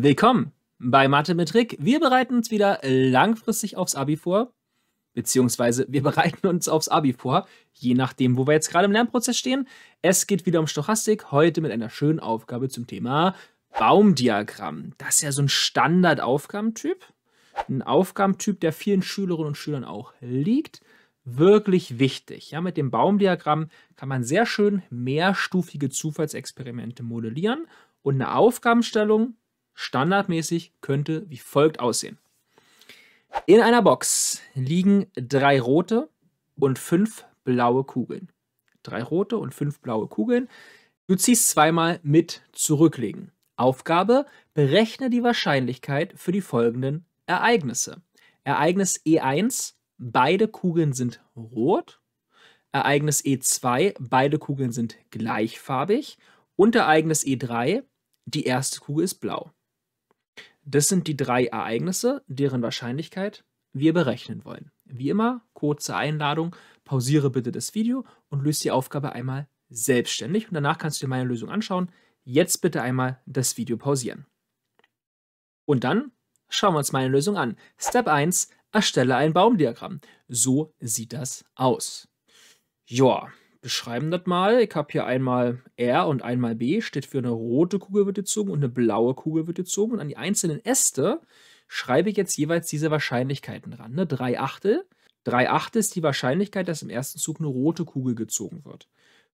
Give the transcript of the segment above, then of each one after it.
Willkommen bei Mathe mit Rick. Wir bereiten uns wieder langfristig aufs Abi vor, beziehungsweise wir bereiten uns aufs Abi vor, je nachdem, wo wir jetzt gerade im Lernprozess stehen. Es geht wieder um Stochastik, heute mit einer schönen Aufgabe zum Thema Baumdiagramm. Das ist ja so ein Standardaufgabentyp, ein Aufgabentyp, der vielen Schülerinnen und Schülern auch liegt. Wirklich wichtig. Ja, mit dem Baumdiagramm kann man sehr schön mehrstufige Zufallsexperimente modellieren und eine Aufgabenstellung standardmäßig könnte wie folgt aussehen. In einer Box liegen drei rote und fünf blaue Kugeln. Drei rote und fünf blaue Kugeln. Du ziehst zweimal mit zurücklegen. Aufgabe: Berechne die Wahrscheinlichkeit für die folgenden Ereignisse. Ereignis E1, beide Kugeln sind rot. Ereignis E2, beide Kugeln sind gleichfarbig. Und Ereignis E3, die erste Kugel ist blau. Das sind die drei Ereignisse, deren Wahrscheinlichkeit wir berechnen wollen. Wie immer, kurze Einladung, pausiere bitte das Video und löse die Aufgabe einmal selbstständig und danach kannst du dir meine Lösung anschauen. Jetzt bitte einmal das Video pausieren. Und dann schauen wir uns meine Lösung an. Step 1, erstelle ein Baumdiagramm. So sieht das aus. Joa, beschreiben das mal. Ich habe hier einmal R und einmal B, steht für eine rote Kugel wird gezogen und eine blaue Kugel wird gezogen. Und an die einzelnen Äste schreibe ich jetzt jeweils diese Wahrscheinlichkeiten dran. Ne? 3 Achtel. 3 Achtel ist die Wahrscheinlichkeit, dass im ersten Zug eine rote Kugel gezogen wird.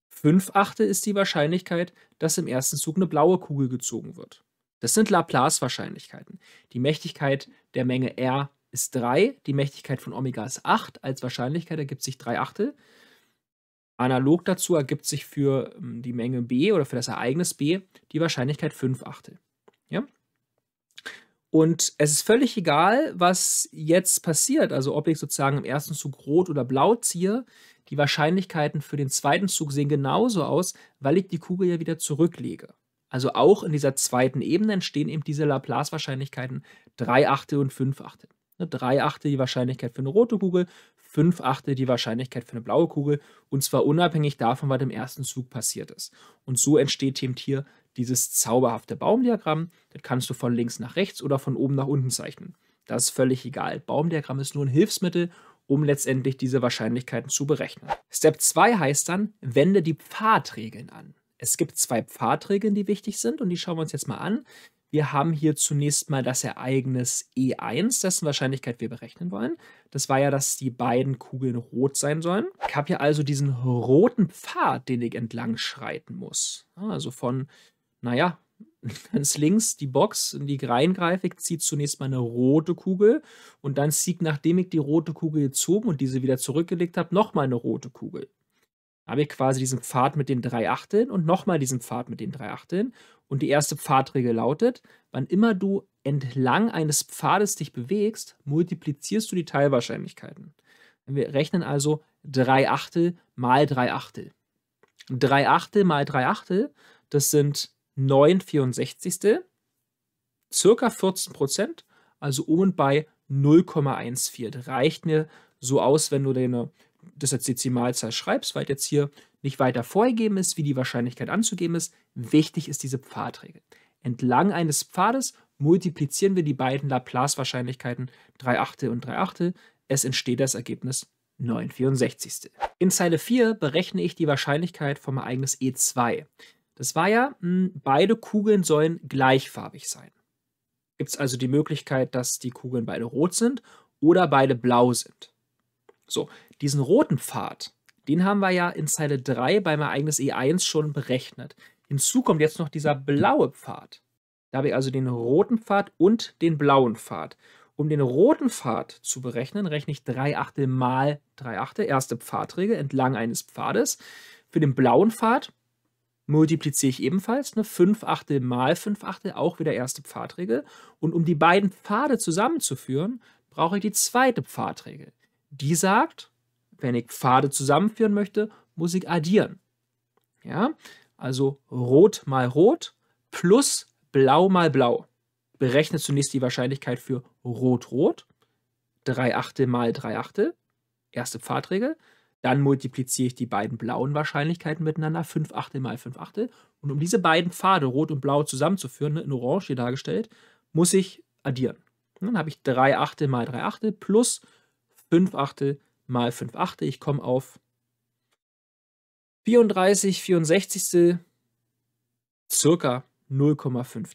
5 Achtel ist die Wahrscheinlichkeit, dass im ersten Zug eine blaue Kugel gezogen wird. Das sind Laplace-Wahrscheinlichkeiten. Die Mächtigkeit der Menge R ist 3, die Mächtigkeit von Omega ist 8, als Wahrscheinlichkeit ergibt sich 3 Achtel. Analog dazu ergibt sich für ähm, die Menge B oder für das Ereignis B die Wahrscheinlichkeit 5 Achtel. Ja? Und es ist völlig egal, was jetzt passiert, also ob ich sozusagen im ersten Zug rot oder blau ziehe, die Wahrscheinlichkeiten für den zweiten Zug sehen genauso aus, weil ich die Kugel ja wieder zurücklege. Also auch in dieser zweiten Ebene entstehen eben diese Laplace-Wahrscheinlichkeiten 3 Achtel und 5 Achtel. 3 ne, Achtel die Wahrscheinlichkeit für eine rote Kugel, 5 achte die Wahrscheinlichkeit für eine blaue Kugel und zwar unabhängig davon, was im ersten Zug passiert ist. Und so entsteht eben hier dieses zauberhafte Baumdiagramm. Das kannst du von links nach rechts oder von oben nach unten zeichnen. Das ist völlig egal. Baumdiagramm ist nur ein Hilfsmittel, um letztendlich diese Wahrscheinlichkeiten zu berechnen. Step 2 heißt dann, wende die Pfadregeln an. Es gibt zwei Pfadregeln, die wichtig sind und die schauen wir uns jetzt mal an. Wir haben hier zunächst mal das Ereignis E1, dessen Wahrscheinlichkeit wir berechnen wollen. Das war ja, dass die beiden Kugeln rot sein sollen. Ich habe hier also diesen roten Pfad, den ich entlang schreiten muss. Also von, naja, ganz links die Box, in die ich reingreife, ich ziehe zunächst mal eine rote Kugel und dann ziehe ich, nachdem ich die rote Kugel gezogen und diese wieder zurückgelegt habe, nochmal eine rote Kugel habe ich quasi diesen Pfad mit den drei Achteln und nochmal diesen Pfad mit den drei Achteln. Und die erste Pfadregel lautet, wann immer du entlang eines Pfades dich bewegst, multiplizierst du die Teilwahrscheinlichkeiten. Wir rechnen also 3 Achtel mal 3 Achtel. 3 Achtel mal 3 Achtel, das sind 9 64. Circa 14 Prozent, also um und bei 0,14. Reicht mir so aus, wenn du deine das als Dezimalzahl schreibst, weil jetzt hier nicht weiter vorgegeben ist, wie die Wahrscheinlichkeit anzugeben ist. Wichtig ist diese Pfadregel. Entlang eines Pfades multiplizieren wir die beiden Laplace-Wahrscheinlichkeiten 3 Achtel und 3 Achtel. Es entsteht das Ergebnis 9 64. In Zeile 4 berechne ich die Wahrscheinlichkeit vom Ereignis E2. Das war ja, mh, hm, beide Kugeln sollen gleichfarbig sein. Gibt es also die Möglichkeit, dass die Kugeln beide rot sind oder beide blau sind. So, diesen roten Pfad, den haben wir ja in Zeile 3 beim Ereignis E1 schon berechnet. Hinzu kommt jetzt noch dieser blaue Pfad. Da habe ich also den roten Pfad und den blauen Pfad. Um den roten Pfad zu berechnen, rechne ich 3 Achtel mal 3 Achtel, erste Pfadregel entlang eines Pfades. Für den blauen Pfad multipliziere ich ebenfalls ne, 5 Achtel mal 5 Achtel, auch wieder erste Pfadregel. Und um die beiden Pfade zusammenzuführen, brauche ich die zweite Pfadregel. Die sagt, wenn ich Pfade zusammenführen möchte, muss ich addieren. Ja, also rot mal rot plus blau mal blau. Berechne zunächst die Wahrscheinlichkeit für rot-rot. 3 Achtel mal 3 Achtel. Erste Pfadregel. Dann multipliziere ich die beiden blauen Wahrscheinlichkeiten miteinander. 5 Achtel mal 5 Achtel. Und um diese beiden Pfade, rot und blau, zusammenzuführen, ne, in orange hier dargestellt, muss ich addieren. dann habe ich 3 Achtel mal 3 Achtel plus 5 Achtel mal 5 Achte. Ich komme auf 34, 64, circa 0,53.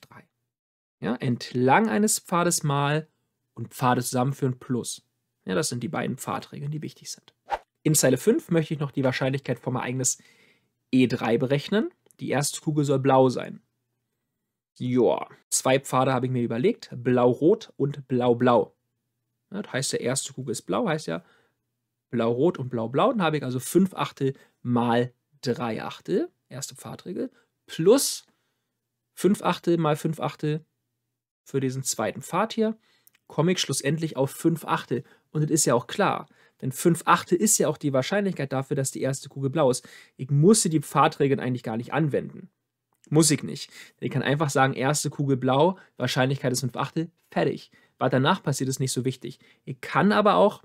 Ja, entlang eines Pfades mal und Pfade zusammenführen plus. Ja, das sind die beiden Pfadregeln, die wichtig sind. In Zeile 5 möchte ich noch die Wahrscheinlichkeit vom Ereignis E3 berechnen. Die erste Kugel soll blau sein. Joa, zwei Pfade habe ich mir überlegt, blau-rot und blau-blau. das heißt, der erste Kugel ist blau, heißt ja, Blau-Rot und Blau-Blau. Dann habe ich also 5 Achtel mal 3 Achtel, erste Pfadregel, plus 5 Achtel mal 5 Achtel für diesen zweiten Pfad hier, komme ich schlussendlich auf 5 Achtel. Und das ist ja auch klar, denn 5 Achtel ist ja auch die Wahrscheinlichkeit dafür, dass die erste Kugel blau ist. Ich musste die Pfadregeln eigentlich gar nicht anwenden. Muss ich nicht. Ich kann einfach sagen, erste Kugel blau, Wahrscheinlichkeit ist 5 Achtel, fertig. Was danach passiert, ist nicht so wichtig. Ich kann aber auch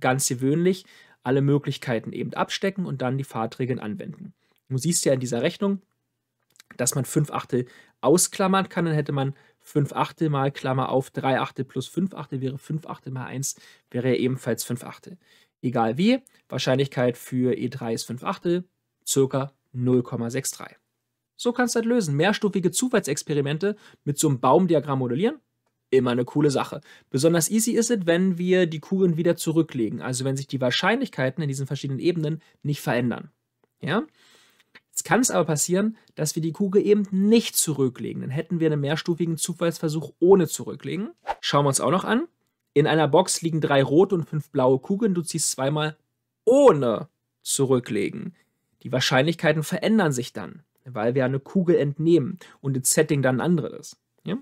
ganz gewöhnlich alle Möglichkeiten eben abstecken und dann die Fahrtregeln anwenden. Du siehst ja in dieser Rechnung, dass man 5 Achtel ausklammern kann, dann hätte man 5 Achtel mal Klammer auf 3 Achtel plus 5 Achtel wäre 5 Achtel mal 1, wäre ja ebenfalls 5 Achtel. Egal wie, Wahrscheinlichkeit für E3 ist 5 Achtel, circa 0,63. So kannst du das halt lösen. Mehrstufige Zufallsexperimente mit so einem Baumdiagramm modellieren immer eine coole Sache. Besonders easy ist es, wenn wir die Kugeln wieder zurücklegen, also wenn sich die Wahrscheinlichkeiten in diesen verschiedenen Ebenen nicht verändern. Ja? Jetzt kann es aber passieren, dass wir die Kugel eben nicht zurücklegen. Dann hätten wir einen mehrstufigen Zufallsversuch ohne zurücklegen. Schauen wir uns auch noch an. In einer Box liegen drei rote und fünf blaue Kugeln. Du ziehst zweimal ohne zurücklegen. Die Wahrscheinlichkeiten verändern sich dann, weil wir eine Kugel entnehmen und das Setting dann ein anderes ist. Ja?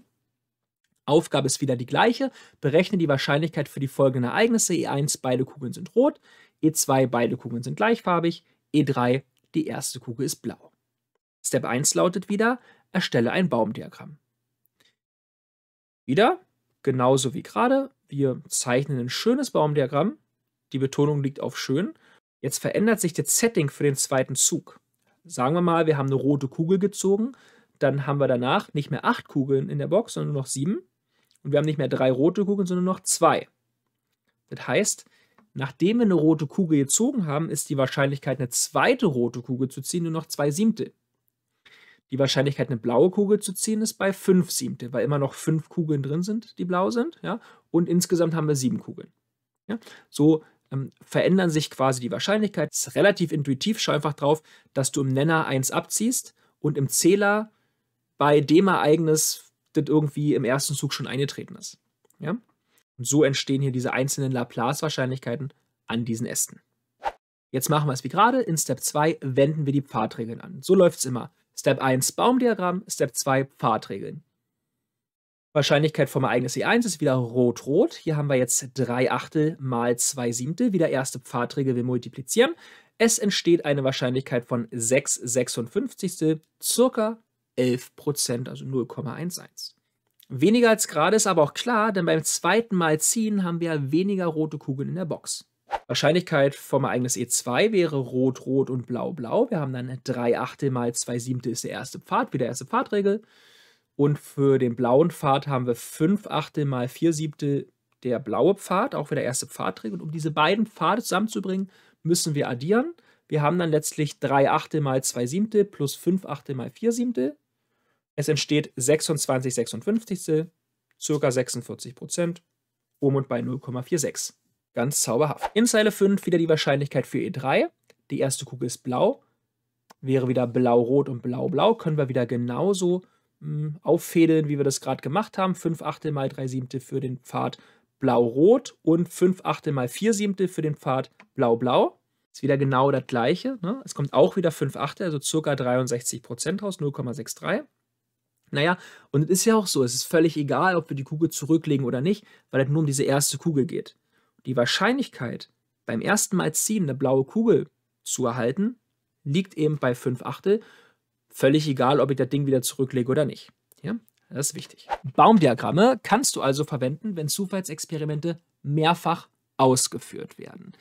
Aufgabe ist wieder die gleiche. Berechne die Wahrscheinlichkeit für die folgenden Ereignisse. E1, beide Kugeln sind rot. E2, beide Kugeln sind gleichfarbig. E3, die erste Kugel ist blau. Step 1 lautet wieder, erstelle ein Baumdiagramm. Wieder, genauso wie gerade, wir zeichnen ein schönes Baumdiagramm. Die Betonung liegt auf schön. Jetzt verändert sich das Setting für den zweiten Zug. Sagen wir mal, wir haben eine rote Kugel gezogen, dann haben wir danach nicht mehr acht Kugeln in der Box, sondern nur noch sieben. Und wir haben nicht mehr drei rote Kugeln, sondern noch zwei. Das heißt, nachdem wir eine rote Kugel gezogen haben, ist die Wahrscheinlichkeit, eine zweite rote Kugel zu ziehen, nur noch zwei Siebte. Die Wahrscheinlichkeit, eine blaue Kugel zu ziehen, ist bei fünf Siebte, weil immer noch fünf Kugeln drin sind, die blau sind. Ja? Und insgesamt haben wir sieben Kugeln. Ja? So ähm, verändern sich quasi die Wahrscheinlichkeit. Das ist relativ intuitiv, schau einfach drauf, dass du im Nenner 1 abziehst und im Zähler bei dem Ereignis das irgendwie im ersten Zug schon eingetreten ist. Ja? Und so entstehen hier diese einzelnen Laplace-Wahrscheinlichkeiten an diesen Ästen. Jetzt machen wir es wie gerade. In Step 2 wenden wir die Pfadregeln an. So läuft es immer. Step 1 Baumdiagramm, Step 2 Pfadregeln. Wahrscheinlichkeit vom Ereignis E1 ist wieder rot-rot. Hier haben wir jetzt 3 Achtel mal 2 Siebtel. Wieder erste Pfadregel, wir multiplizieren. Es entsteht eine Wahrscheinlichkeit von 6 56. circa 11%, also 0,11. Weniger als gerade ist aber auch klar, denn beim zweiten Mal ziehen haben wir weniger rote Kugeln in der Box. Wahrscheinlichkeit vom Ereignis E2 wäre rot, rot und blau, blau. Wir haben dann 3 Achtel mal 2 Siebte ist der erste Pfad, wieder erste Pfadregel. Und für den blauen Pfad haben wir 5 Achtel mal 4 Siebte der blaue Pfad, auch wieder erste Pfadregel. Und um diese beiden Pfade zusammenzubringen, müssen wir addieren. Wir haben dann letztlich 3 Achtel mal 2 Siebte plus 5 Achtel mal 4 Siebte es entsteht 26 56, circa 46 Prozent, um und bei 0,46. Ganz zauberhaft. In Zeile 5 wieder die Wahrscheinlichkeit für E3. Die erste Kugel ist blau, wäre wieder blau-rot und blau-blau. Können wir wieder genauso mh, hm, auffädeln, wie wir das gerade gemacht haben. 5 Achtel mal 3 Siebte für den Pfad blau-rot und 5 Achtel mal 4 Siebte für den Pfad blau-blau. Ist wieder genau das gleiche. Ne? Es kommt auch wieder 5 Achtel, also ca. 63% raus, 0,63. Naja, und es ist ja auch so, es ist völlig egal, ob wir die Kugel zurücklegen oder nicht, weil es nur um diese erste Kugel geht. Die Wahrscheinlichkeit, beim ersten Mal ziehen eine blaue Kugel zu erhalten, liegt eben bei 5 Achtel. Völlig egal, ob ich das Ding wieder zurücklege oder nicht. Ja, das ist wichtig. Baumdiagramme kannst du also verwenden, wenn Zufallsexperimente mehrfach ausgeführt werden.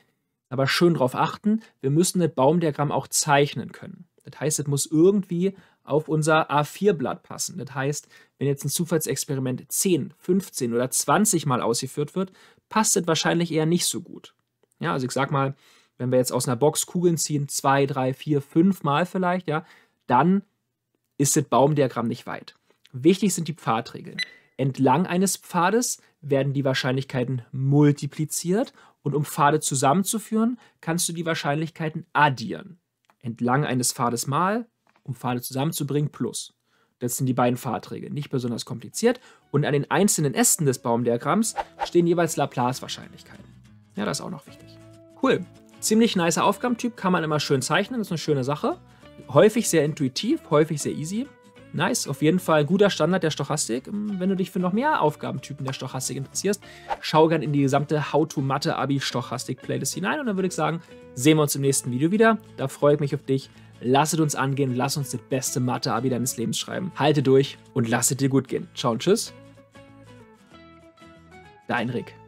Aber schön darauf achten, wir müssen das Baumdiagramm auch zeichnen können. Das heißt, es muss irgendwie auf unser A4-Blatt passen. Das heißt, wenn jetzt ein Zufallsexperiment 10, 15 oder 20 Mal ausgeführt wird, passt es wahrscheinlich eher nicht so gut. Ja, also ich sag mal, wenn wir jetzt aus einer Box Kugeln ziehen, 2, 3, 4, 5 Mal vielleicht, ja, dann ist das Baumdiagramm nicht weit. Wichtig sind die Pfadregeln. Entlang eines Pfades werden die Wahrscheinlichkeiten multipliziert und um Pfade zusammenzuführen, kannst du die Wahrscheinlichkeiten addieren. Entlang eines Pfades mal, um Pfade zusammenzubringen, plus. Das sind die beiden Pfadträge, nicht besonders kompliziert. Und an den einzelnen Ästen des Baumdiagramms stehen jeweils Laplace-Wahrscheinlichkeiten. Ja, das ist auch noch wichtig. Cool. Ziemlich nicer Aufgabentyp, kann man immer schön zeichnen, das ist eine schöne Sache. Häufig sehr intuitiv, häufig sehr easy. Nice, auf jeden Fall guter Standard der Stochastik. Hm, wenn du dich für noch mehr Aufgabentypen der Stochastik interessierst, schau gern in die gesamte how to matte abi stochastik playlist hinein und dann würde ich sagen, sehen wir uns im nächsten Video wieder. Da freue ich mich auf dich. Lasset uns angehen, lass uns das beste Mathe-Abi deines Lebens schreiben. Halte durch und lass es dir gut gehen. Ciao und tschüss. Dein Rick.